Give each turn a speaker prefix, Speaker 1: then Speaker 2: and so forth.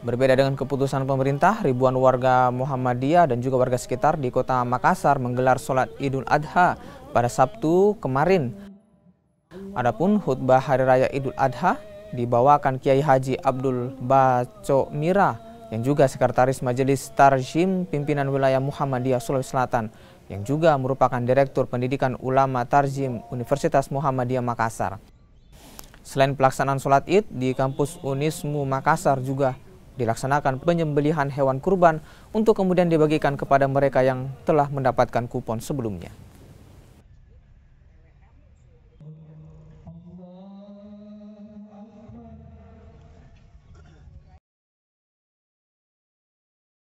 Speaker 1: Berbeda dengan keputusan pemerintah, ribuan warga Muhammadiyah dan juga warga sekitar di kota Makassar menggelar sholat Idul Adha pada Sabtu kemarin. Adapun khutbah Hari Raya Idul Adha dibawakan Kiai Haji Abdul Baco Mira yang juga Sekretaris Majelis Tarjim Pimpinan Wilayah Muhammadiyah Sulawesi Selatan yang juga merupakan Direktur Pendidikan Ulama Tarjim Universitas Muhammadiyah Makassar. Selain pelaksanaan sholat id di kampus Unismu Makassar juga dilaksanakan penyembelihan hewan kurban untuk kemudian dibagikan kepada mereka yang telah mendapatkan kupon sebelumnya.